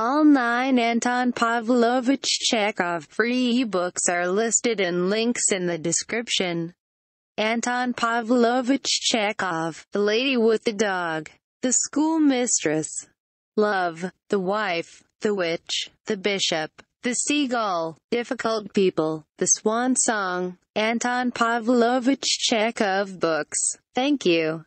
All nine Anton Pavlovich Chekhov free ebooks are listed in links in the description. Anton Pavlovich Chekhov, The Lady with the Dog, The Schoolmistress, Love, The Wife, The Witch, The Bishop, The Seagull, Difficult People, The Swan Song, Anton Pavlovich Chekhov Books. Thank you.